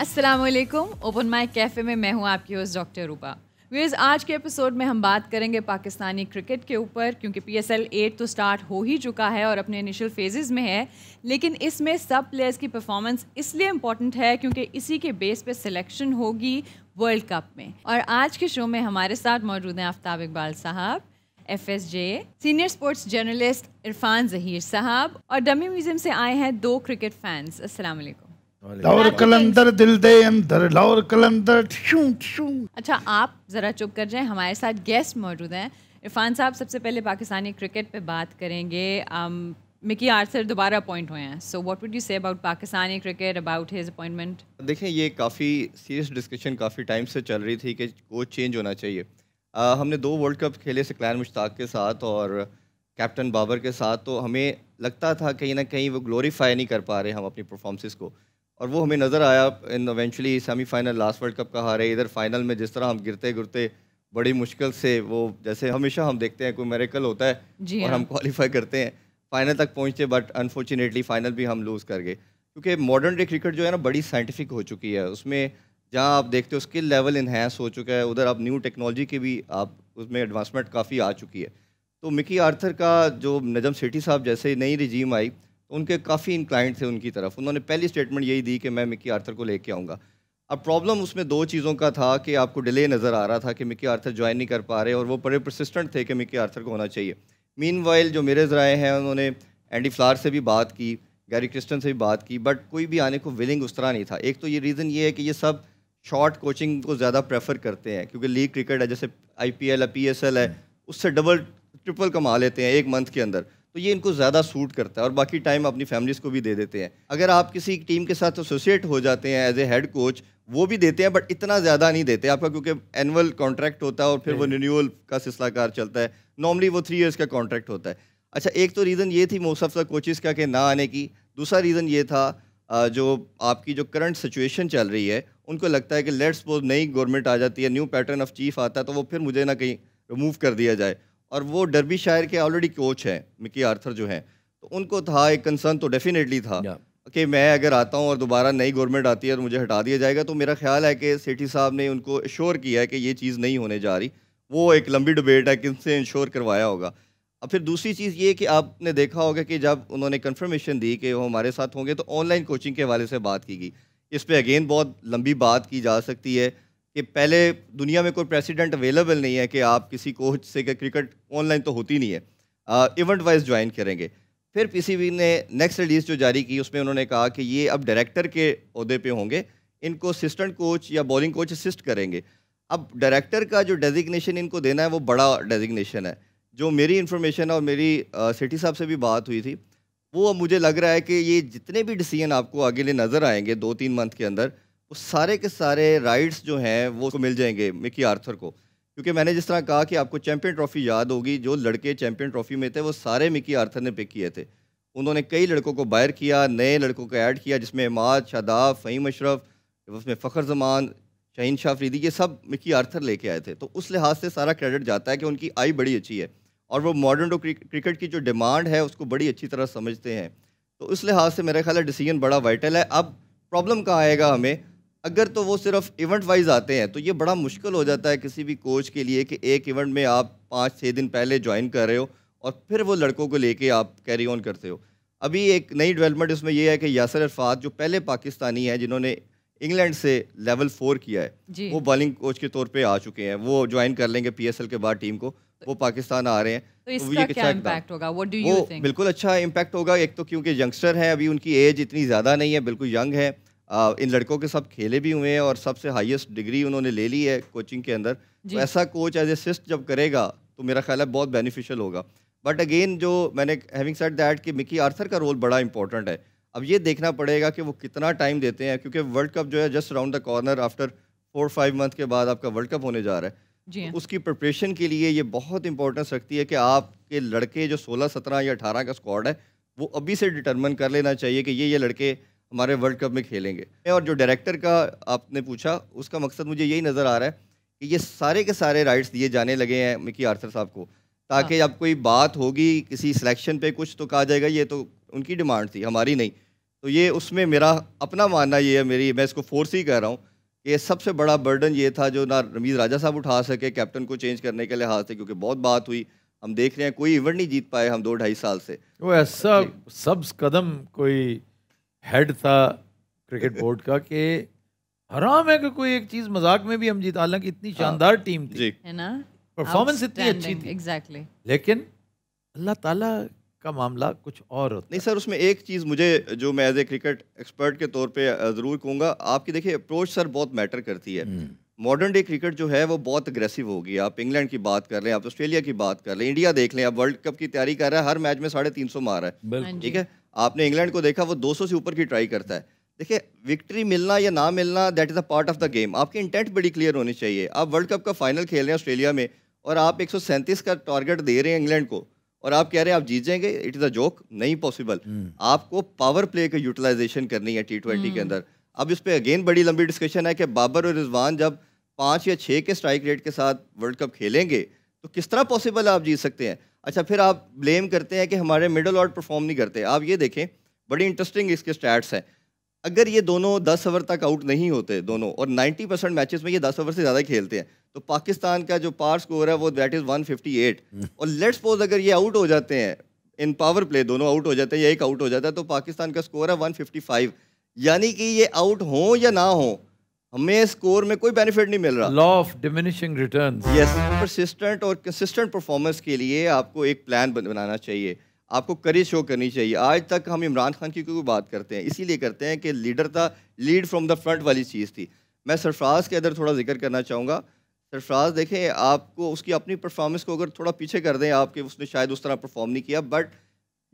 Aslam open mic cafe में मैं हूँ आपकी होस्ट डॉक्टर रूपा वीज़ आज के एपिसोड में हम बात करेंगे पाकिस्तानी क्रिकेट के ऊपर क्योंकि पी एस एल एट तो स्टार्ट हो ही चुका है और अपने इनिशियल फेजेस में है लेकिन इसमें सब प्लेयर्स की परफॉर्मेंस इसलिए इम्पॉर्टेंट है क्योंकि इसी के बेस पे सिलेक्शन होगी वर्ल्ड कप में और आज के शो में हमारे साथ मौजूद हैं आफ्ताब इकबाल साहब F S J senior sports journalist Irfan Zaheer साहब और डमी म्यूजियम से आए हैं दो क्रिकेट फैंस असल लाहौर कलंदर दिल दे अंदर लाहौर कलंदर शूं शूं अच्छा आप ज़रा चुप कर जाएं हमारे साथ गेस्ट मौजूद हैं इरफान साहब सबसे पहले पाकिस्तानी क्रिकेट पे बात करेंगे मिकी um, आर्थर दोबारा अपॉइंट हुए हैं so what would you say about Pakistani cricket about his appointment देखें ये काफ़ी सीरियस डिस्कशन काफ़ी टाइम से चल रही थी कि कोच चेंज होना चाहिए आ, uh, हमने दो वर्ल्ड कप खेले सिकलैन मुश्ताक के साथ और कैप्टन बाबर के साथ तो हमें लगता था कहीं ना कहीं वो ग्लोरीफाई नहीं कर पा रहे हम अपनी परफॉर्मेंस को और वो हमें नज़र आया इन eventually semifinal last world cup का हारे इधर फाइनल में जिस तरह हम गिरते गिरते बड़ी मुश्किल से वो जैसे हमेशा हम देखते हैं कोई मेरेकल होता है और हाँ। हम क्वालिफाई करते हैं फाइनल तक पहुंचते बट अनफॉर्चुनेटली फाइनल भी हम लूज़ कर गए क्योंकि मॉडर्न डे क्रिकेट जो है ना बड़ी साइंटिफिक हो चुकी है उसमें जहाँ आप देखते हो स्किल लेवल इन्हेंस हो चुका है उधर आप न्यू टेक्नोलॉजी की भी आप उसमें एडवांसमेंट काफ़ी आ चुकी है तो मिकी आर्थर का जो नजम सेठी साहब जैसे नई रिजीम आई उनके काफ़ी इंक्लाइंट थे उनकी तरफ उन्होंने पहली स्टेटमेंट यही दी कि मैं मिकी आर्थर को लेके आऊँगा अब प्रॉब्लम उसमें दो चीज़ों का था कि आपको डिले नज़र आ रहा था कि मिकी आर्थर ज्वाइन नहीं कर पा रहे और वो बड़े प्रसिस्टेंट थे कि मिकी आर्थर को होना चाहिए मीन जो मेरे ज़राए हैं उन्होंने एंडी फ्लार से भी बात की गैरी क्रिस्टन से भी बात की बट कोई भी आने को विलिंग उस तरह नहीं था एक तो ये रीज़न ये है कि ये सब शॉर्ट कोचिंग को ज़्यादा प्रेफर करते हैं क्योंकि लीग क्रिकेट है जैसे आई पी एल है पी एस एल है उससे डबल ट्रिपल कमा लेते हैं एक मंथ के अंदर तो ये इनको ज़्यादा सूट करता है और बाकी टाइम अपनी फैमिलीज़ को भी दे देते हैं अगर आप किसी टीम के साथ एसोसिएट हो जाते हैं एज ए हेड कोच वो भी देते हैं बट इतना ज़्यादा नहीं देते आपका क्योंकि एनुअल कॉन्ट्रैक्ट होता है और फिर वो रिन्यूअल हम्म। का सिलसिलाकार चलता है नॉर्मली वो थ्री ईयर्स का कॉन्ट्रैक्ट होता है अच्छा एक तो रीज़न ये थी मोस्ट ऑफ द कोचिज़ का कि ना आने की दूसरा रीज़न ये था जो आपकी जो करंट सिचुएशन चल रही है उनको लगता है कि लेट्स सपोज नई गवर्नमेंट आ जाती है न्यू पैटर्न ऑफ चीफ आता है तो वो फिर मुझे ना कहीं रिमूव कर दिया जाए और वो डरबी शायर के ऑलरेडी कोच हैं मिकी आर्थर जो हैं तो उनको था एक कंसर्न तो डेफिनेटली था कि मैं अगर आता हूँ और दोबारा नई गवर्नमेंट आती है और मुझे हटा दिया जाएगा तो मेरा ख्याल है कि सेठी साहब ने उनको इंश्योर किया है कि ये चीज़ नहीं होने जा रही वो एक लंबी डिबेट है किनसे इंश्योर करवाया होगा और फिर दूसरी चीज़ ये कि आपने देखा होगा कि जब उन्होंने कन्फर्मेशन दी कि वो हमारे साथ होंगे तो ऑनलाइन कोचिंग के हवाले से बात की गई इस पर अगेन बहुत लंबी बात की जा सकती है कि पहले दुनिया में कोई प्रेसिडेंट अवेलेबल नहीं है कि आप किसी कोच से क्रिकेट ऑनलाइन तो होती नहीं है इवेंट वाइज ज्वाइन करेंगे फिर पीसीबी ने नेक्स्ट रिलीज जो जारी की उसमें उन्होंने कहा कि ये अब डायरेक्टर के अहदे पे होंगे इनको असिस्टेंट कोच या बॉलिंग कोच असिस्ट करेंगे अब डायरेक्टर का जो डेजिग्नेशन इनको देना है वो बड़ा डेजिग्नेशन है जो मेरी इन्फॉर्मेशन और मेरी सिटी साहब से भी बात हुई थी वो अब मुझे लग रहा है कि ये जितने भी डिसीजन आपको आगे लिए नज़र आएंगे दो तीन मंथ के अंदर वो सारे के सारे राइट्स जो हैं वो उसको मिल जाएंगे मिकी आर्थर को क्योंकि मैंने जिस तरह कहा कि आपको चैम्पियन ट्रॉफी याद होगी जो लड़के चैम्पियन ट्रॉफी में थे वो सारे मिकी आर्थर ने पिक किए थे उन्होंने कई लड़कों को बायर किया नए लड़कों को ऐड किया जिसमें इमाद शादाब फ़हीम अशरफ उसमें फ़खर जमान शहीन शाह फरीदी ये सब मिकी आर्थर लेके आए थे तो उस लिहाज से सारा क्रेडिट जाता है कि उनकी आई बड़ी अच्छी है और वो मॉडर्न टू क्रिकेट की जो डिमांड है उसको बड़ी अच्छी तरह समझते हैं तो उस लिहाज से मेरा ख्याल है डिसीजन बड़ा वाइटल है अब प्रॉब्लम कहाँ आएगा हमें अगर तो वो सिर्फ इवेंट वाइज आते हैं तो ये बड़ा मुश्किल हो जाता है किसी भी कोच के लिए कि एक इवेंट में आप पाँच छः दिन पहले ज्वाइन कर रहे हो और फिर वो लड़कों को लेके आप कैरी ऑन करते हो अभी एक नई डेवलपमेंट इसमें यह है कि यासर अरफात जो पहले पाकिस्तानी हैं जिन्होंने इंग्लैंड से लेवल फोर किया है वो बॉलिंग कोच के तौर पर आ चुके हैं वो ज्वाइन कर लेंगे पी के बाद टीम को वो पाकिस्तान आ रहे हैं तो इसका क्या इम्पैक्ट होगा व्हाट बिल्कुल अच्छा इम्पैक्ट होगा एक तो क्योंकि यंगस्टर हैं अभी उनकी एज इतनी ज़्यादा नहीं है बिल्कुल यंग है इन लड़कों के सब खेले भी हुए हैं और सबसे हाईएस्ट डिग्री उन्होंने ले ली है कोचिंग के अंदर तो ऐसा कोच एज असिस्ट जब करेगा तो मेरा ख्याल है बहुत बेनिफिशियल होगा बट अगेन जो मैंने हैविंग सेट दैट कि मिकी आर्थर का रोल बड़ा इंपॉर्टेंट है अब ये देखना पड़ेगा कि वो कितना टाइम देते हैं क्योंकि वर्ल्ड कप जो है just round the corner after four five month के बाद आपका वर्ल्ड कप होने जा रहा है जी तो हाँ। उसकी प्रिपरेशन के लिए ये बहुत इंपॉर्टेंस रखती है कि आपके लड़के जो सोलह सत्रह या अठारह का स्क्वाड है वो अभी से डिटर्मन कर लेना चाहिए कि ये ये लड़के हमारे वर्ल्ड कप में खेलेंगे और जो डायरेक्टर का आपने पूछा उसका मकसद मुझे यही नज़र आ रहा है कि ये सारे के सारे राइट्स दिए जाने लगे हैं मिकी आर्थर साहब को ताकि हाँ। अब जब कोई बात होगी किसी सिलेक्शन पे कुछ तो कहा जाएगा ये तो उनकी डिमांड थी हमारी नहीं तो ये उसमें मेरा अपना मानना ये है मेरी मैं इसको फोर्स ही कह रहा हूँ ये सबसे बड़ा बर्डन ये था जो ना रमीज़ राजा साहब उठा सके कैप्टन को चेंज करने के लिहाज से क्योंकि बहुत बात हुई हम देख रहे हैं कोई इवेंट नहीं जीत पाए हम दो ढाई साल से वो ऐसा सब्स कदम कोई हेड था क्रिकेट बोर्ड का कि हराम है कि कोई एक चीज मजाक में भी हम जीत हालांकि इतनी हाँ। शानदार टीम थी है ना परफॉर्मेंस इतनी अच्छी थी एग्जैक्टली exactly. लेकिन अल्लाह ताला का मामला कुछ और होता नहीं सर उसमें एक चीज़ मुझे जो मैं एज ए क्रिकेट एक्सपर्ट के तौर पे ज़रूर कहूंगा आपकी देखिए अप्रोच सर बहुत मैटर करती है हम्म। मॉडर्न डे क्रिकेट जो है वो बहुत अग्रेसिव होगी आप इंग्लैंड की बात कर रहे हैं आप ऑस्ट्रेलिया की बात कर रहे हैं इंडिया देख लें आप वर्ल्ड कप की तैयारी कर रहा है हर मैच में साढ़े तीन सौ मार रहा है ठीक है आपने इंग्लैंड को देखा वो 200 से ऊपर की ट्राई करता है देखिए विक्ट्री मिलना या ना मिलना that is a part of the game आपकी इंटेंट बड़ी क्लियर होनी चाहिए आप वर्ल्ड कप का फाइनल खेल रहे हैं ऑस्ट्रेलिया में और आप एक का टारगेट दे रहे हैं इंग्लैंड को और आप कह रहे हैं आप जीत जाएंगे इट इज़ अ जोक नहीं पॉसिबल हम्म। आपको पावर प्ले का यूटिलाइजेशन करनी है टी ट्वेंटी के हम्म। अंदर अब इस पर अगेन बड़ी लंबी डिस्कशन है कि बाबर और रिजवान जब पाँच या छः के स्ट्राइक रेट के साथ वर्ल्ड कप खेलेंगे तो किस तरह पॉसिबल आप जीत सकते हैं अच्छा फिर आप ब्लेम करते हैं कि हमारे मिडल ऑर्ड परफॉर्म नहीं करते आप ये देखें बड़ी इंटरेस्टिंग इसके स्टैट्स हैं अगर ये दोनों दस ओवर तक आउट नहीं होते दोनों और 90 परसेंट मैचेस में ये दस ओवर से ज़्यादा खेलते हैं तो पाकिस्तान का जो पार स्कोर है वो दैट इज़ 158 और लेट्स सपोज अगर ये आउट हो जाते हैं इन पावर प्ले दोनों आउट हो जाते हैं या एक आउट हो जाता है तो पाकिस्तान का स्कोर है 155 यानी कि ये आउट हो या ना हो हमें स्कोर में कोई बेनिफिट नहीं मिल रहा law of diminishing return yes persistent और कंसिस्टेंट परफॉर्मेंस के लिए आपको एक प्लान बनाना चाहिए आपको करी शो करनी चाहिए आज तक हम इमरान खान की क्योंकि बात करते हैं इसीलिए करते हैं कि लीडर था लीड फ्रॉम द फ्रंट वाली चीज़ थी मैं सरफराज के अंदर थोड़ा जिक्र करना चाहूँगा सरफराज देखें आपको उसकी अपनी परफॉर्मेंस को अगर थोड़ा पीछे कर दें आपके उसने शायद उस तरह परफॉर्म नहीं किया बट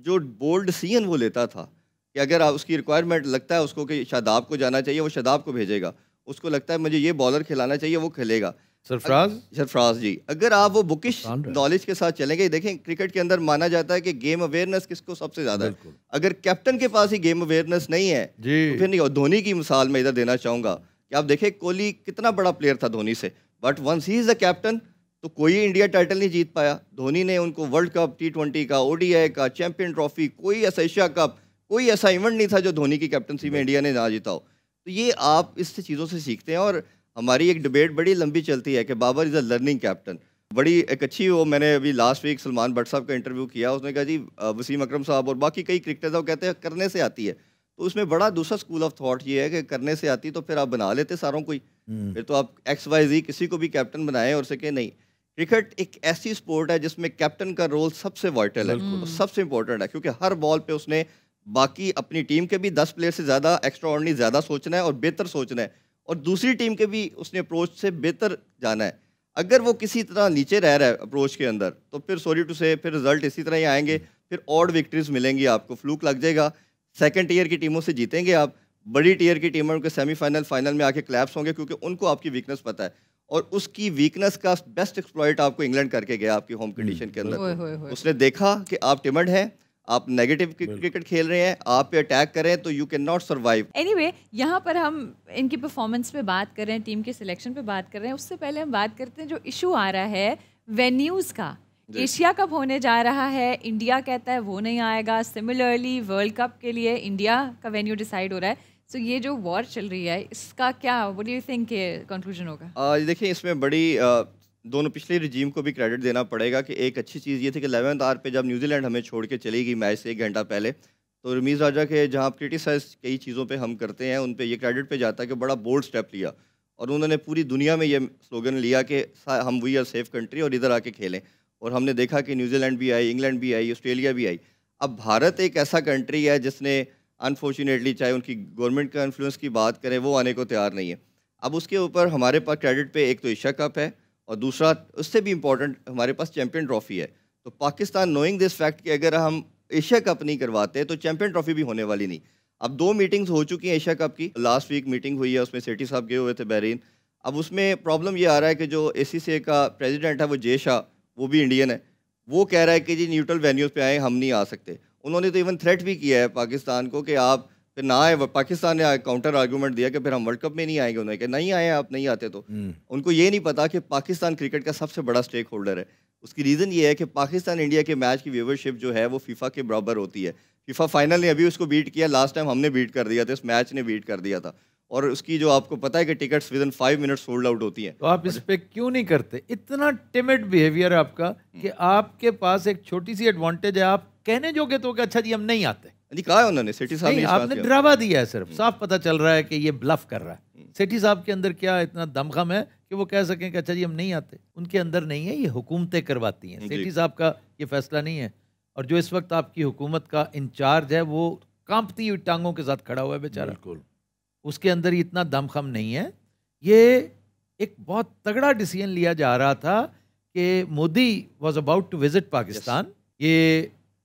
जो बोल्ड डिसीजन वो लेता था कि अगर आप उसकी रिक्वायरमेंट लगता है उसको कि शादाब को जाना चाहिए वो शादाब को भेजेगा उसको लगता है मुझे ये बॉलर खिलाना चाहिए वो खेलेगा सरफराज सरफराज जी अगर आप वो बुकिश नॉलेज के साथ चलेंगे देखें क्रिकेट के अंदर माना जाता है कि गेम अवेयरनेस किसको सबसे ज्यादा है अगर कैप्टन के पास ही गेम अवेयरनेस नहीं है तो फिर नहीं धोनी की मिसाल मैं इधर देना चाहूंगा कि आप देखें कोहली कितना बड़ा प्लेयर था धोनी से but once he is the captain तो कोई इंडिया टाइटल नहीं जीत पाया धोनी ने उनको वर्ल्ड कप टी ट्वेंटी का ओडीआई का चैंपियन ट्रॉफी कोई एस एशिया कप कोई असाइनमेंट नहीं था जो धोनी की कैप्टनसी में इंडिया ने ना जीता हो तो ये आप इस चीज़ों से सीखते हैं और हमारी एक डिबेट बड़ी लंबी चलती है कि Babar is a learning captain बड़ी एक अच्छी वो मैंने अभी लास्ट वीक सलमान भट्ट साहब का इंटरव्यू किया उसने कहा जी वसीम अक्रम साहब और बाकी कई क्रिकेटर्स वो कहते हैं करने से आती है तो उसमें बड़ा दूसरा स्कूल ऑफ थॉट ये है कि करने से आती तो फिर आप बना लेते सारों को ही हम्म। फिर तो आप एक्स वाई जी किसी को भी कैप्टन बनाएं और सके नहीं क्रिकेट एक ऐसी स्पोर्ट है जिसमें कैप्टन का रोल सबसे वाइटल है सबसे इंपॉर्टेंट है क्योंकि हर बॉल पे उसने बाकी अपनी टीम के भी दस प्लेयर से ज़्यादा एक्स्ट्रा ऑर्डनी ज़्यादा सोचना है और बेहतर सोचना है और दूसरी टीम के भी उसने अप्रोच से बेहतर जाना है अगर वो किसी तरह नीचे रह रहा है अप्रोच के अंदर तो फिर सॉरी टू से फिर रिजल्ट इसी तरह ही आएंगे फिर और विक्ट्रीज मिलेंगी आपको फ्लूक लग जाएगा सेकेंड टीयर की टीमों से जीतेंगे आप बड़ी टीयर की टीमों के सेमीफाइनल फाइनल में आके क्लैप्स होंगे क्योंकि उनको आपकी वीकनेस पता है और उसकी वीकनेस का बेस्ट एक्सप्लॉयट आपको इंग्लैंड करके गया आपकी होम हम्म, कंडीशन के अंदर उसने देखा कि आप टिमड हैं आप नेगेटिव क्रिकेट खेल रहे हैं आप पे अटैक करें तो you can not survive anyway यहाँ पर हम इनकी परफॉर्मेंस पे बात कर रहे हैं टीम के सिलेक्शन पे बात कर रहे हैं उससे पहले हम बात करते हैं जो इशू आ रहा है वेन्यूज़ का एशिया कप होने जा रहा है इंडिया कहता है वो नहीं आएगा सिमिलरली वर्ल्ड कप के लिए इंडिया का वेन्यू डिसाइड हो रहा है सो so, ये जो वॉर चल रही है इसका क्या what do you think conclusion होगा देखिए इसमें बड़ी दोनों पिछले रिजीम को भी क्रेडिट देना पड़ेगा कि एक अच्छी चीज़ ये थी कि एलेवंथ आर पे जब न्यूजीलैंड हमें छोड़ के चली गई मैच से एक घंटा पहले तो रमीज़ राजा के जहाँ आप क्रिटिसाइज कई चीज़ों पे हम करते हैं उन पे ये क्रेडिट पे जाता है कि बड़ा बोल्ड स्टेप लिया और उन्होंने पूरी दुनिया में ये स्लोगन लिया कि हम वी आर सेफ कंट्री और इधर आके खेलें और हमने देखा कि न्यूजीलैंड भी आई इंग्लैंड भी आई ऑस्ट्रेलिया भी आई अब भारत एक ऐसा कंट्री है जिसने अनफॉर्चुनेटली चाहे उनकी गवर्नमेंट का इन्फ्लुएंस की बात करें वो आने को तैयार नहीं है अब उसके ऊपर हमारे पास क्रेडिट पर एक तो एशिया कप है और दूसरा उससे भी इम्पोर्टेंट हमारे पास चैम्पियन ट्रॉफी है तो पाकिस्तान नोइंग दिस फैक्ट कि अगर हम एशिया कप नहीं करवाते तो चैम्पियन ट्रॉफी भी होने वाली नहीं अब दो मीटिंग्स हो चुकी हैं एशिया कप की लास्ट वीक मीटिंग हुई है उसमें सेठी साहब गए हुए थे बहरीन अब उसमें प्रॉब्लम ये आ रहा है कि जो ए का प्रेजिडेंट है वो जे शाह वो भी इंडियन है वो कह रहा है कि जी न्यूट्रल वेन्यूज़ पर आए हम नहीं आ सकते उन्होंने तो इवन थ्रेट भी किया है पाकिस्तान को कि आप फिर ना आए पाकिस्तान ने काउंटर आर्गूमेंट दिया कि फिर हम वर्ल्ड कप में नहीं आएंगे उन्होंने कहा नहीं आए आप नहीं आते तो हम्म। उनको ये नहीं पता कि पाकिस्तान क्रिकेट का सबसे बड़ा स्टेक होल्डर है उसकी रीज़न ये है कि पाकिस्तान इंडिया के मैच की व्यूवरशिप जो है वो फीफा के बराबर होती है फीफा फाइनल ने अभी उसको बीट किया लास्ट टाइम हमने बीट कर दिया था इस मैच ने बीट कर दिया था और उसकी जो आपको पता है कि tickets within five minute sold out होती हैं तो आप इस पर क्यों नहीं करते इतना टिमिट बिहेवियर आपका कि हम्म। आपके पास एक छोटी सी एडवांटेज है आप कहने जोगे तो कि अच्छा जी हम नहीं आते नहीं कहा उन्होंने सेठी साहब आपने डरावा दिया है सिर्फ साफ पता चल रहा है कि ये ब्लफ कर रहा है हम्म। सेठी साहब के अंदर क्या इतना दमखम है कि वो कह सकें कि अच्छा जी हम नहीं आते उनके अंदर नहीं है ये हुकूमतें करवाती हैं सेठी साहब का ये फैसला नहीं है और जो इस वक्त आपकी हुकूमत का इंचार्ज है वो कांपती हुई टांगों के साथ खड़ा हुआ है बेचारा बिल्कुल उसके अंदर इतना दमखम नहीं है ये एक बहुत तगड़ा डिसीजन लिया जा रहा था कि Modi was about to visit Pakistan ये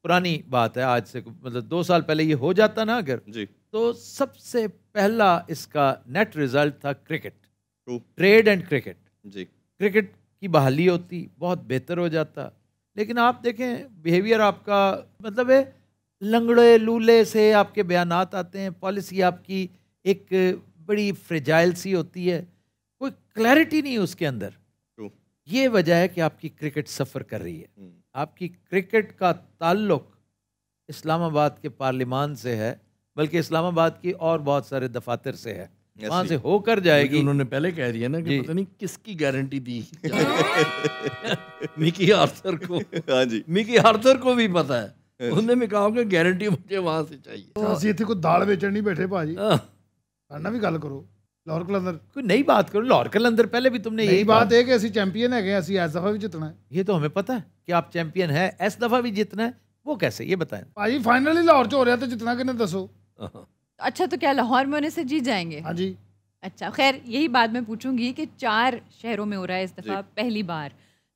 पुरानी बात है आज से मतलब दो साल पहले ये हो जाता ना अगर जी तो सबसे पहला इसका नेट रिजल्ट था क्रिकेट ट्रेड एंड क्रिकेट जी क्रिकेट की बहाली होती बहुत बेहतर हो जाता लेकिन आप देखें बिहेवियर आपका मतलब है लंगड़े लूले से आपके बयान आते हैं पॉलिसी आपकी एक बड़ी फ्रेजाइल सी होती है कोई क्लैरिटी नहीं उसके अंदर ये वजह है कि आपकी क्रिकेट सफ़र कर रही है हम्म। आपकी क्रिकेट का ताल्लुक इस्लामाबाद के पार्लिमान से है बल्कि इस्लामाबाद की और बहुत सारे दफातर से है वहां से होकर जाएगी उन्होंने पहले कह दिया ना कि पता नहीं किसकी गारंटी दी हाँ। मिकी आर्थर को हाँ जी मिकी आर्थर को भी पता है उन्होंने भी कहा गारंटी मुझे वहां से चाहिए तो ਅਸੀਂ ਇੱਥੇ ਕੋਈ ਦਾਲ ਵੇਚਣ ਨਹੀਂ भी ਭਾਜੀ करो कोई नई बात करो पहले भी तुमने यही बात है कि चैंपियन है दफ़ा भी जितना है ये तो हमें पता है कि आप चैंपियन है इस दफ़ा भी जितना है वो कैसे ये बताएं भाई फाइनली लाहौर चो हो रहा तो जितना दसो अच्छा तो क्या लाहौर में होने से जीत जाएंगे हाँ जी अच्छा खैर यही बात मैं पूछूंगी कि चार शहरों में हो रहा है इस दफ़ा पहली बार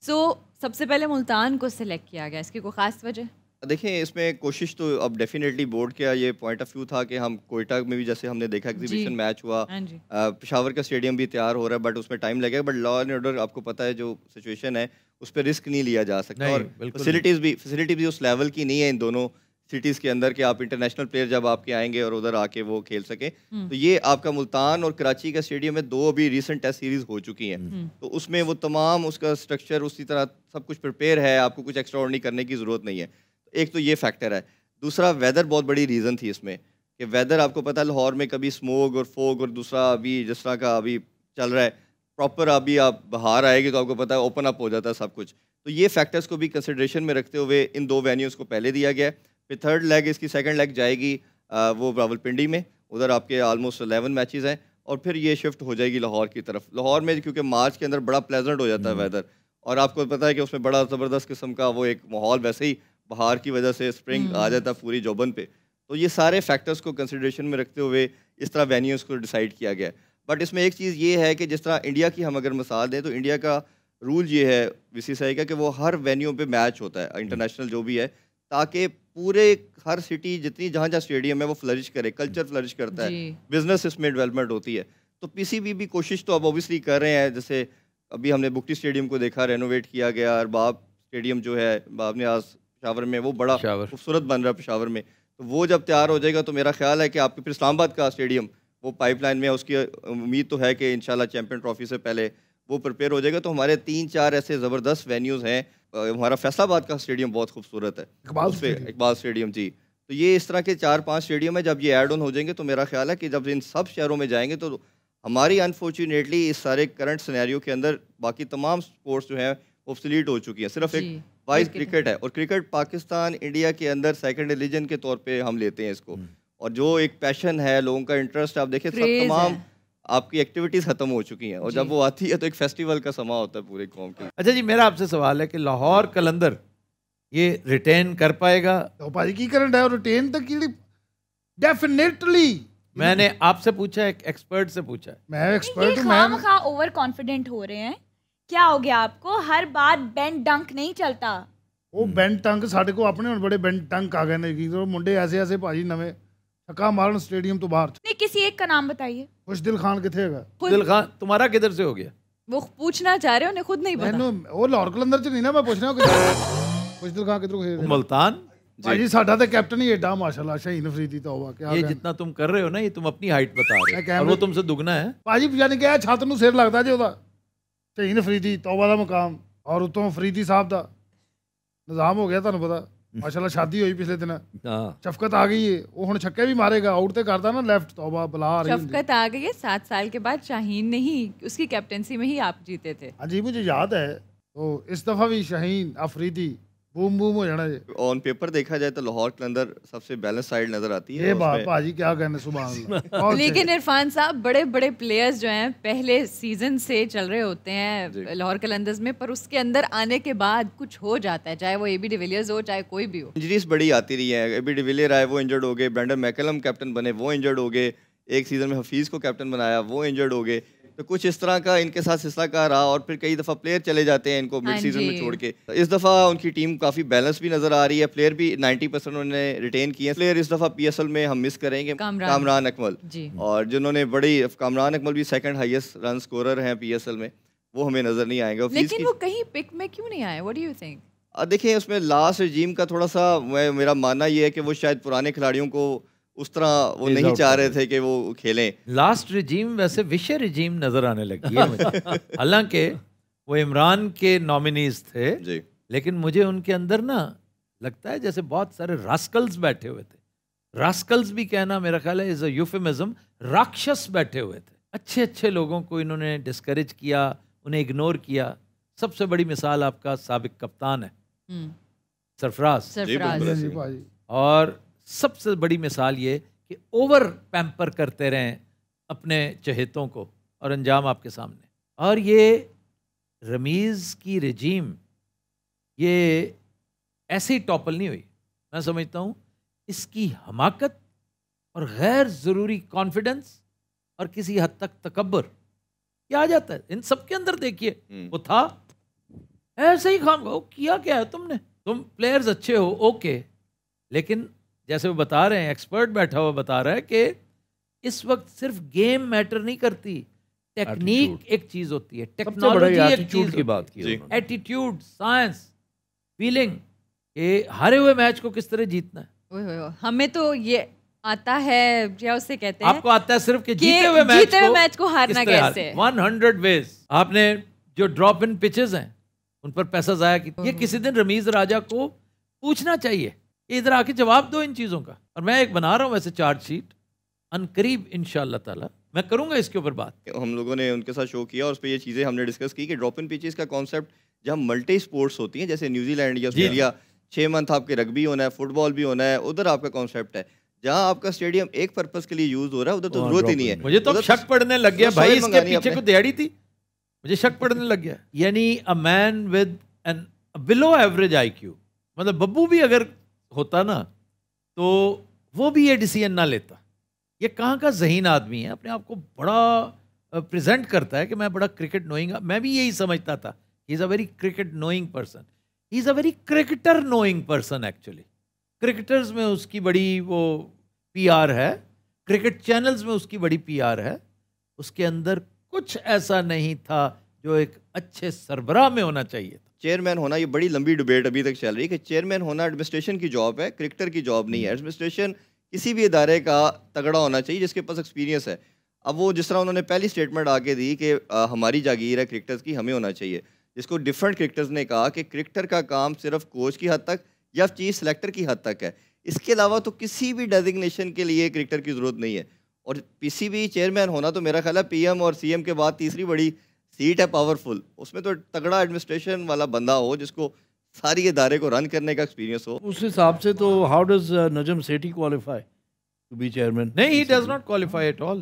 सो सबसे पहले मुल्तान को सिलेक्ट किया गया इसकी कोई ख़ास वजह देखिए इसमें कोशिश तो अब डेफिनेटली बोर्ड का ये पॉइंट ऑफ व्यू था कि हम कोयटा में भी जैसे हमने देखा एग्जीबिशन मैच हुआ हाँ पिशावर का स्टेडियम भी तैयार हो रहा है बट उसमें टाइम लगेगा बट लॉ एंड ऑर्डर आपको पता है जो सिचुएशन है उस पर रिस्क नहीं लिया जा सकता और फैसिलिटीज़ भी फैसिलिटी भी उस लेवल की नहीं है इन दोनों सिटीज़ के अंदर कि आप इंटरनेशनल प्लेयर जब आपके आएंगे और उधर आके वो खेल सकें हम्म। तो ये आपका मुल्तान और कराची का स्टेडियम में दो अभी रिसेंट टेस्ट सीरीज़ हो चुकी हैं हम्म। तो उसमें वो तमाम उसका स्ट्रक्चर उसी तरह सब कुछ प्रिपेयर है आपको कुछ एक्स्ट्रा करने की ज़रूरत नहीं है एक तो ये फैक्टर है दूसरा वेदर बहुत बड़ी रीज़न थी इसमें कि वेदर आपको पता है लाहौर में कभी स्मोक और फोक और दूसरा अभी जिस तरह का अभी चल रहा है प्रॉपर अभी आप बाहर आएगी तो आपको पता है ओपन अप हो जाता है सब कुछ तो ये फैक्टर्स को भी कंसिड्रेशन में रखते हुए इन दो वेन्यूज़ को पहले दिया गया है फिर थर्ड लेग इसकी सेकेंड लेग जाएगी आ, वो रावलपिंडी में उधर आपके आलमोस्ट अलेवन मैचेस हैं और फिर ये शिफ्ट हो जाएगी लाहौर की तरफ लाहौर में क्योंकि मार्च के अंदर बड़ा प्लेजेंट हो जाता है वेदर हम्म। और आपको पता है कि उसमें बड़ा ज़बरदस्त किस्म का वो एक माहौल वैसे ही बाहर की वजह से स्प्रिंग आ हम्म। जाता पूरी जोबन पे तो ये सारे फैक्टर्स को कंसिडरेशन में रखते हुए इस तरह वेन्यूज़ को डिसाइड किया गया बट इसमें एक चीज़ ये है कि जिस तरह इंडिया की हम अगर मिसाल दें तो इंडिया का रूल ये है बीसीसीआई का कि वो हर वेन्यू पे मैच होता है इंटरनेशनल जो भी है ताकि पूरे हर सिटी जितनी जहाँ जहाँ स्टेडियम है वो फ्लरिश करे कल्चर फ्लरिश करता है बिजनेस इसमें डेवलपमेंट होती है तो पीसीबी भी कोशिश तो अब ऑब्वियसली कर रहे हैं जैसे अभी हमने बुकटी स्टेडियम को देखा रेनोवेट किया गया और बाब स्टेडियम जो है बाब ने आज पेशावर में वो बड़ा खूबसूरत बन रहा है पेशावर में तो वो जब तैयार हो जाएगा तो मेरा ख्याल है कि आपके फिर इस्लामाबाद का स्टेडियम वो पाइपलाइन में उसकी उम्मीद तो है कि इन चैम्पियन ट्रॉफी से पहले वो प्रिपेयर हो जाएगा तो हमारे तीन चार ऐसे ज़बरदस्त वेन्यूज़ हैं हमारा फैसलाबाद का स्टेडियम बहुत खूबसूरत है इकबाल इकबाल स्टेडियम जी तो ये इस तरह के चार पांच स्टेडियम है जब ये एड ऑन हो जाएंगे तो मेरा ख्याल है कि जब इन सब शहरों में जाएंगे तो हमारी अनफॉर्चुनेटली इस सारे करंट सिनेरियो के अंदर बाकी तमाम स्पोर्ट्स जो हैं वो सिलीट हो चुकी हैं सिर्फ एक वाइज क्रिकेट है और क्रिकेट पाकिस्तान इंडिया के अंदर सेकंड रिलीजन के तौर पे हम लेते हैं इसको हम्म। और जो एक पैशन है लोगों का इंटरेस्ट आप देखिए सब तमाम आपकी एक्टिविटीज खत्म हो चुकी हैं और जब वो आती है तो एक फेस्टिवल का समा होता है पूरे कौम के अच्छा जी मेरा आपसे सवाल है कि लाहौर हाँ। कलंदर ये रिटेन कर पाएगा तो की करंट है और रिटेन तक के लिए डेफिनेटली मैंने आपसे पूछा एक एक्सपर्ट से पूछा मैं एक्सपर्ट मैं ओवर कॉन्फिडेंट हो रहे हैं क्या हो गया आपको हर बार बेंट डंक नहीं चलता ਉਹ ਬੈਂਟ ਟੰਕ ਸਾਡੇ ਕੋਲ ਆਪਣੇ ਹੁਣ ਬੜੇ ਬੈਂਟ ਟੰਕ ਆ ਗਏ ਨੇ ਕਿ ਜੋ ਮੁੰਡੇ ਐਸੇ ਐਸੇ ਭਾਜੀ ਨਵੇਂ ਛੱਕਾ ਮਾਰਨ ਸਟੇਡੀਅਮ ਤੋਂ ਬਾਹਰ नहीं किसी एक का नाम बताइए ਖੁਸ਼ਦਿਲ ਖਾਨ ਕਿੱਥੇ ਹੈਗਾ खुद दिल खान तुम्हारा किधर से हो गया वो पूछना चाह रहे हो उन्हें खुद नहीं पता ਮੈਨੂੰ ਉਹ ਲਾਹੌਰ ਕਲੰਦਰ ਚ ਨਹੀਂ ਨਾ ਮੈਂ ਪੁੱਛਣਾ ਕਿ ਖੁਸ਼ਦਿਲ ਖਾਨ ਕਿੱਧਰੋਂ ਉਹ ਖੇਡਦਾ मुल्तान ਜੀ भाजी ਸਾਡਾ ਤਾਂ ਕੈਪਟਨ ਹੀ ਐਡਾ ਮਾਸ਼ਾਅੱਲਾ ਸ਼ਹੀਨ ਅਫਰੀਦੀ ਤੌਬਾ ਕਿਆ ये कहना। जितना तुम कर रहे हो ना ये तुम अपनी हाइट बता मैं रहे हो कैमरे- और वो तुमसे दुगना है ਭਾਜੀ ਜਾਨੀ ਕਿ ਇਹ ਛੱਤ ਨੂੰ ਸਿਰ ਲੱਗਦਾ ਜੇ ਉਹਦਾ झीन फरीदी तौबा का मुकाम और उतो फरीदी साहब का निजाम हो गया तुम पता माशाला शादी हुई पिछले दिन चफकत आ गई है छक्के भी मारेगा आउट तो करता ना लेफ्ट तौबा बुला चफकत आ गई है सात साल के बाद शाहीन ने ही उसकी कैप्टनसी में ही आप जीते थे हाँ जी मुझे याद है तो इस दफा भी शाहीन अफरीदी बूम बूम हो जाना जी ऑन पेपर देखा जाए तो लाहौर के अंदर सबसे बैलेंस साइड नजर आती है ये बात भाजी क्या कहने सुबह लेकिन इरफान साहब बड़े बड़े प्लेयर्स जो हैं पहले सीजन से चल रहे होते हैं लाहौर कलंदर्स में पर उसके अंदर आने के बाद कुछ हो जाता है चाहे वो एबी डिविलियर्स हो चाहे कोई भी हो इंजरीज बड़ी आती रही है एबी डिविलियर आए वो इंजर्ड हो गए ब्रेंडन मैकेलम कैप्टन बने वो इंजर्ड हो गए एक सीजन में हफीज़ को कैप्टन बनाया वो इंजर्ड हो गए तो कुछ इस तरह का इनके साथ सिलसिला का रहा और फिर कई दफ़ा प्लेयर चले जाते हैं इनको मिड हाँ सीजन में छोड़ के इस दफ़ा उनकी टीम काफ़ी बैलेंस भी नज़र आ रही है प्लेयर भी 90 परसेंट उन्होंने रिटेन किए हैं प्लेयर इस दफ़ा पीएसएल में हम मिस करेंगे कामरान अकमल और जिन्होंने बड़ी कामरान अकमल भी सेकेंड हाइस्ट रन स्कोर हैं पी में वो हमें नज़र नहीं आएंगे लेकिन वो कहीं पिक में क्यों नहीं आए वट डू यू थिंक देखिए उसमें लास्ट रिजीम का थोड़ा सा मेरा मानना ये है कि वो शायद पुराने खिलाड़ियों को उस तरह वो नहीं चाह रहे थे कि वो खेलें लास्ट रिजीम वैसे विषय रिजीम नज़र आने लगी है हालांकि वो इमरान के नॉमिनीज थे जी लेकिन मुझे उनके अंदर ना लगता है जैसे बहुत सारे रास्कल्स बैठे हुए थे रास्कल्स भी कहना मेरा ख्याल है इज़ अ राक्षस बैठे हुए थे अच्छे अच्छे लोगों को इन्होंने डिस्करेज किया उन्हें इग्नोर किया सबसे बड़ी मिसाल आपका सबक कप्तान है हम्म। सरफराज और सबसे बड़ी मिसाल ये कि ओवर पैम्पर करते रहें अपने चहेतों को और अंजाम आपके सामने और ये रमीज़ की रजीम ये ऐसे ही टॉपल नहीं हुई मैं समझता हूँ इसकी हमाकत और गैर ज़रूरी कॉन्फिडेंस और किसी हद तक तकबर ये आ जाता है इन सब के अंदर देखिए हम्म। वो था ऐसे ही खाम किया क्या है तुमने तुम प्लेयर्स अच्छे हो ओके लेकिन जैसे वो बता रहे हैं एक्सपर्ट बैठा हुआ बता रहा है कि इस वक्त सिर्फ गेम मैटर नहीं करती टेक्निक एक चीज होती है टेक्नोलॉजी एक चीज की बात की एटीट्यूड साइंस फीलिंग ये हारे हुए मैच को किस तरह जीतना है हमें तो ये आता है क्या उसे कहते हैं आपको आता है सिर्फ कि जीते हुए मैच जीते हुए मैच को हारना कैसे वन हंड्रेड वेज आपने जो ड्रॉप इन पिचेस हैं उन पर पैसा जाया कि ये किसी दिन रमीज राजा को पूछना चाहिए इधर आके जवाब दो इन चीज़ों का और मैं एक बना रहा हूँ वैसे चार्ज शीट अनकरीब इन ताला मैं करूँगा इसके ऊपर बात हम लोगों ने उनके साथ शो किया और उस पर ये चीज़ें हमने डिस्कस की कि ड्रॉप इन पिचेस का कॉन्सेप्ट जहाँ मल्टी स्पोर्ट्स होती हैं जैसे न्यूजीलैंड या ऑस्ट्रेलिया छः मंथ आपके रग्बी होना है फुटबॉल भी होना है उधर आपका कॉन्सेप्ट है जहाँ आपका स्टेडियम एक पर्पज के लिए यूज हो रहा है उधर तो जरूरत ही नहीं है मुझे तो शक पड़ने लग गया भाई इसके पीछे को दिहाड़ी थी मुझे शक पड़ने लग गया यानी a man with an below average I मतलब बब्बू भी अगर होता ना तो वो भी ये डिसीजन ना लेता ये कहाँ का जहीन आदमी है अपने आप को बड़ा प्रेजेंट करता है कि मैं बड़ा क्रिकेट नोइंग मैं भी यही समझता था he is a very cricket knowing person he is a very cricketer knowing person actually cricketers में उसकी बड़ी वो पीआर है क्रिकेट चैनल्स में उसकी बड़ी पीआर है उसके अंदर कुछ ऐसा नहीं था जो एक अच्छे सरबराह में होना चाहिए था चेयरमैन होना ये बड़ी लंबी डिबेट अभी तक चल रही है कि चेयरमैन होना एडमिनिस्ट्रेशन की जॉब है क्रिकेटर की जॉब नहीं है एडमिनिस्ट्रेशन किसी भी इदारे का तगड़ा होना चाहिए जिसके पास एक्सपीरियंस है अब वो जिस तरह उन्होंने पहली स्टेटमेंट आके दी कि हमारी जागीर है क्रिकेटर्स की हमें होना चाहिए जिसको डिफरेंट क्रिकेटर्स ने कहा कि क्रिकेटर का काम सिर्फ कोच की हद तक या चीफ सेलेक्टर की हद तक है इसके अलावा तो किसी भी डेजिग्नेशन के लिए क्रिकेटर की ज़रूरत नहीं है और किसी भी चेयरमैन होना तो मेरा ख्याल है पीएम और सीएम के बाद तीसरी बड़ी सीट है पावरफुल उसमें तो तगड़ा एडमिनिस्ट्रेशन वाला बंदा हो जिसको सारी इदारे को रन करने का एक्सपीरियंस हो उस हिसाब से तो how does Najam Sethi qualify to be chairman नहीं he does not qualify at all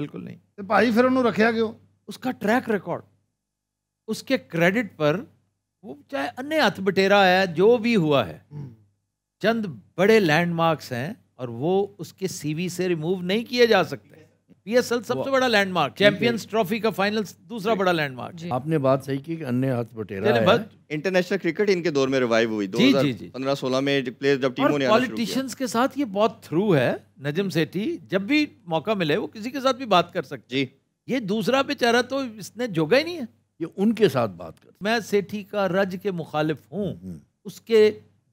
बिल्कुल नहीं तो भाई फिर उन्होंने रखा ਕਿਉਂ उसका ट्रैक रिकॉर्ड उसके क्रेडिट पर वो चाहे अन्य हथ बटेरा है जो भी हुआ है हम्म। चंद बड़े लैंडमार्क्स हैं और वो उसके सीवी से रिमूव नहीं किए जा सकते पीएसएल सबसे बड़ा लैंडमार्क चैंपियंस ट्रॉफी का फाइनल दूसरा बड़ा लैंडमार्क आपने बात सही की कि अन्य हाथ बटेरा है इंटरनेशनल क्रिकेट इनके दौर में रिवाइव हुई जी जी जी पंद्रह सोलह में प्लेयर जब टीमों ने पॉलिटिशियंस के साथ ये बहुत थ्रू है नजम सेठी जब भी मौका मिले वो किसी के साथ भी बात कर सकते जी ये दूसरा बेचारा तो इसने जोगा ही नहीं है ये उनके साथ बात कर मैं सेठी का रज के मुखालिफ हूँ हम्म। उसके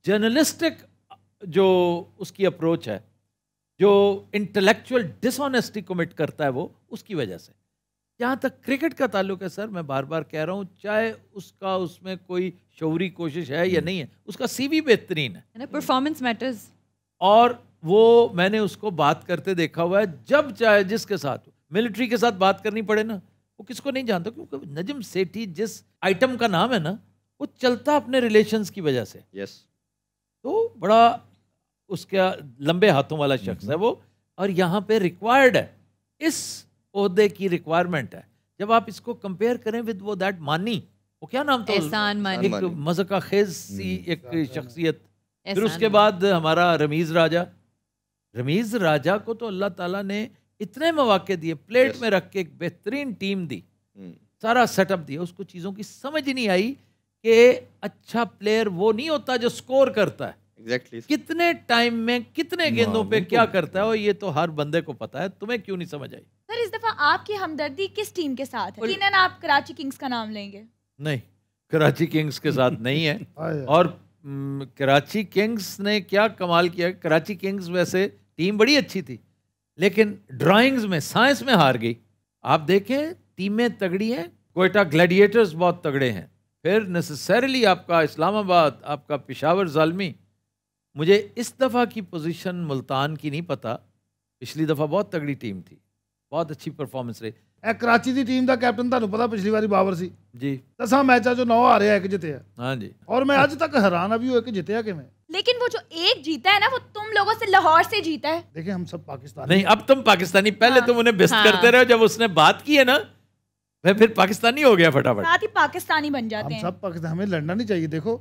जर्नलिस्टिक जो उसकी अप्रोच है जो इंटेलेक्चुअल डिसऑनेस्टी कमिट करता है वो उसकी वजह से जहाँ तक क्रिकेट का ताल्लुक है सर मैं बार बार कह रहा हूँ चाहे उसका उसमें कोई शौरी कोशिश है या हम्म। नहीं है उसका सीवी बेहतरीन है परफॉर्मेंस मैटर्स और वो मैंने उसको बात करते देखा हुआ है जब चाहे जिसके साथ मिलिट्री के साथ बात करनी पड़े ना वो किसको नहीं जानता क्योंकि नजम सेठी जिस आइटम का नाम है ना वो चलता अपने रिलेशंस की वजह से यस yes. तो बड़ा उसका लंबे हाथों वाला शख्स है हम्म। वो और यहाँ पे रिक्वायर्ड है इस अहदे की रिक्वायरमेंट है जब आप इसको कंपेयर करें विद वो दैट मानी वो क्या नाम था एक मजका खेज सी हम्म। एक शख्सियत फिर उसके बाद हमारा रमीज़ राजा रमीज़ राजा को तो अल्लाह ताला ने इतने मौाक़े दिए प्लेट में रख के एक बेहतरीन टीम दी हम्म। सारा सेटअप दिया उसको चीज़ों की समझ नहीं आई कि अच्छा प्लेयर वो नहीं होता जो स्कोर करता है exactly. कितने टाइम में कितने गेंदों पे क्या करता है और ये तो हर बंदे को पता है तुम्हें क्यों नहीं समझ आई सर इस दफा आपकी हमदर्दी किस टीम के साथ है यकीनन आप कराची किंग्स का नाम लेंगे नहीं कराची किंग्स के साथ नहीं है और कराची किंग्स ने क्या कमाल किया कराची किंग्स वैसे टीम बड़ी अच्छी थी लेकिन ड्राइंग्स में साइंस में हार गई आप देखें टीमें तगड़ी हैं कोयटा ग्लैडिएटर्स बहुत तगड़े हैं फिर नेसेसरली आपका इस्लामाबाद आपका पिशावर जालमी मुझे इस दफ़ा की पोजीशन मुल्तान की नहीं पता पिछली दफ़ा बहुत तगड़ी टीम थी बहुत अच्छी परफॉर्मेंस रही ए कराची की टीम का कैप्टन ਤੁਹਾਨੂੰ पता पिछली बार बाबर से जी दसा मैचा ਚੋਂ नौ हारे एक जितया हाँ जी और मैं ਤੱਕ तक हैरान अभी एक जितया कि ਕਿਵੇਂ लेकिन वो जो एक जीता है ना वो तुम लोगों से लाहौर से जीता है देखिए हम सब पाकिस्तानी नहीं अब तुम पाकिस्तानी पहले हाँ, तुम उन्हें बेस्ट हाँ। करते रहे जब उसने बात की है ना वह फिर पाकिस्तानी हो गया फटाफट साथ ही पाकिस्तानी बन जाते हैं सब पाकिस्तान हमें लड़ना नहीं चाहिए देखो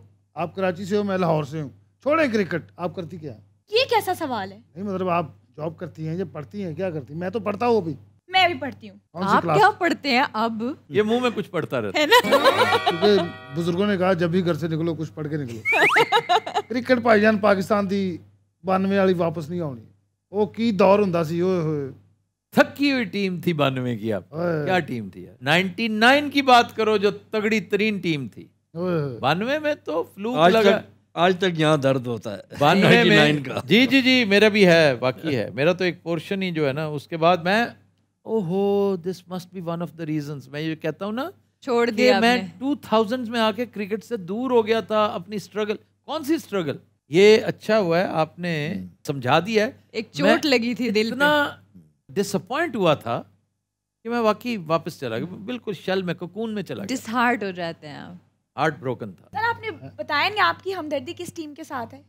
आप कराची से हो मैं लाहौर से हूँ थोड़े क्रिकेट आप करती क्या ये कैसा सवाल है नहीं मतलब आप जॉब करती हैं या पढ़ती हैं क्या करती मैं तो पढ़ता हूँ अभी मैं भी पढ़ती हूँ आप क्या पढ़ते हैं अब ये मुंह में कुछ पढ़ता रहता है ना क्योंकि बुजुर्गों ने कहा जब भी घर से निकलो कुछ पढ़ के निकलो क्रिकेट भाईजान पाकिस्तान की बानवे वाली वापस नहीं आनी वो की दौर हों थकी हुई टीम थी बानवे की आप क्या टीम थी यार नाइन की बात करो जो तगड़ी तरीन टीम थी बानवे में तो फ्लू लगा आज तक यहाँ दर्द होता है वन का जी जी जी मेरा भी है बाकी है मेरा तो एक पोर्शन ही जो है ना उसके बाद मैं ओहो this must be one of the reason मैं ये कहता हूँ ना छोड़ दिया मैं टू थाउजेंड में आके क्रिकेट से दूर हो गया था अपनी स्ट्रगल कौन सी स्ट्रगल ये अच्छा हुआ है आपने समझा दिया है एक चोट लगी थी दिल इतना डिसअपॉइंट हुआ था कि मैं वाकई वापस चला गया बिल्कुल शल में कोकून में चला गया डिसहार्ट हो जाते हैं आप हार्ट ब्रोकन था सर आपने बताया नहीं आपकी हमदर्दी किस टीम के साथ है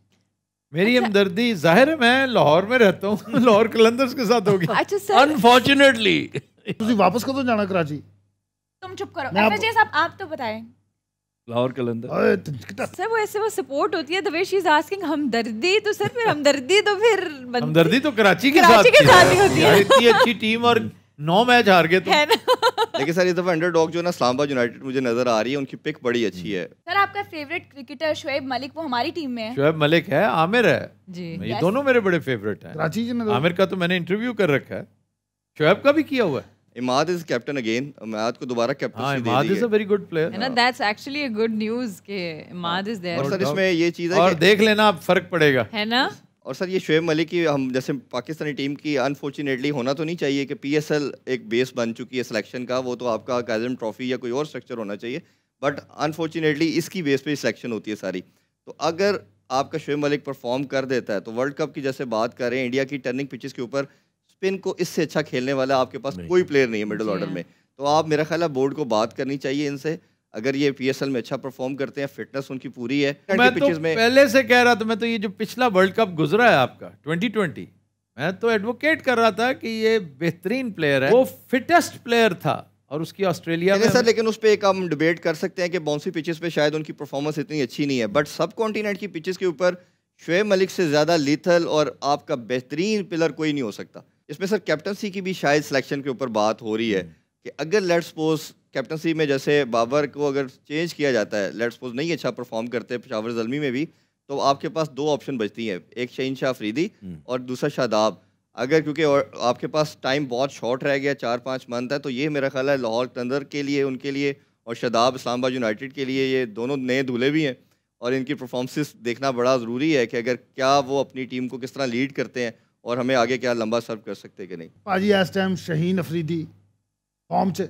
मेरी अच्छा, हमदर्दी जाहिर है मैं लाहौर में रहता हूँ लाहौर कलंदर्स के साथ होगी अच्छा सर अनफॉर्चुनेटली ਤੁਸੀਂ ਵਾਪਸ ਕਦੋਂ ਜਾਣਾ ਕਰਾਚੀ तुम चुप करो मैं आप... साहब आप तो बताएं लाहौर कलंदर तो सर वो ऐसे वो सपोर्ट होती है the way she is asking हमदर्दी तो सर फिर हमदर्दी तो फिर हमदर्दी तो कराची के कराची के साथ ही होती है इतनी अच्छी टीम और नौ मैच हार गए तुम लेकिन सर ये तो अंडर डॉग जो ना इस्लामाबाद यूनाइटेड मुझे नजर आ रही है उनकी पिक बड़ी अच्छी हम्म। है सर आपका फेवरेट क्रिकेटर शोएब मलिक वो हमारी टीम में है शोएब मलिक है आमिर है जी ये दोनों मेरे बड़े फेवरेट हैं आमिर का तो मैंने इंटरव्यू कर रखा है शोएब का भी किया हुआ है Imad is captain again Imad को दोबारा कैप्टन हाँ, they Imad is a very good player ना that's actually a good news के इमाद इज देयर और सर इसमें ये चीज है और देख लेना आप फर्क पड़ेगा है ना और सर ये शुएब मलिक की हम जैसे पाकिस्तानी टीम की अनफॉर्चुनेटली होना तो नहीं चाहिए कि पीएसएल एक बेस बन चुकी है सिलेक्शन का वो तो आपका कैजम ट्रॉफी या कोई और स्ट्रक्चर होना चाहिए बट अनफॉर्चुनेटली इसकी बेस पे सिलेक्शन होती है सारी तो अगर आपका शुएब मलिक परफॉर्म कर देता है तो वर्ल्ड कप की जैसे बात करें इंडिया की टर्निंग पिचेस के ऊपर स्पिन को इससे अच्छा खेलने वाला आपके पास कोई प्लेयर नहीं है मिडल ऑर्डर हाँ। में तो आप मेरा ख्याल है बोर्ड को बात करनी चाहिए इनसे अगर ये पीएसएल में अच्छा परफॉर्म करते हैं फिटनेस उनकी पूरी है मैं तो में... पहले से कह रहा था मैं तो ये जो पिछला वर्ल्ड कप गुजरा है आपका 2020 मैं तो एडवोकेट कर रहा था कि ये बेहतरीन प्लेयर है वो फिटेस्ट प्लेयर था और उसकी ऑस्ट्रेलिया में सर लेकिन उस पर एक हम डिबेट कर सकते हैं कि बाउंसी पिचेस पे शायद उनकी परफॉर्मेंस इतनी अच्छी नहीं है बट सब कॉन्टिनेंट की पिचेस के ऊपर शुएब मलिक से ज़्यादा लीथल और आपका बेहतरीन पिलर कोई नहीं हो सकता इसमें सर कैप्टनसी की भी शायद सिलेक्शन के ऊपर बात हो रही है हम्म। कि अगर लेट्स सपोज कैप्टनसी में जैसे बाबर को अगर चेंज किया जाता है लेट्स सपोज नहीं अच्छा परफॉर्म करते पेशावर जलमी में भी तो आपके पास दो ऑप्शन बचती हैं एक शहीन शाह अफरीदी और दूसरा शादाब अगर क्योंकि और आपके पास टाइम बहुत शॉर्ट रह गया चार पाँच मंथ है तो ये मेरा ख्याल है लाहौर तंदर के लिए उनके लिए और शादाब इस्लामाबाद यूनाइटेड के लिए ये दोनों नए धुले भी हैं और इनकी परफॉर्मेंसेस देखना बड़ा ज़रूरी है कि अगर क्या वो अपनी टीम को किस तरह लीड करते हैं और हमें आगे क्या लंबा सर्व कर सकते हैं कि नहीं भाजी एस टाइम शहीन अफरीदी फॉर्म से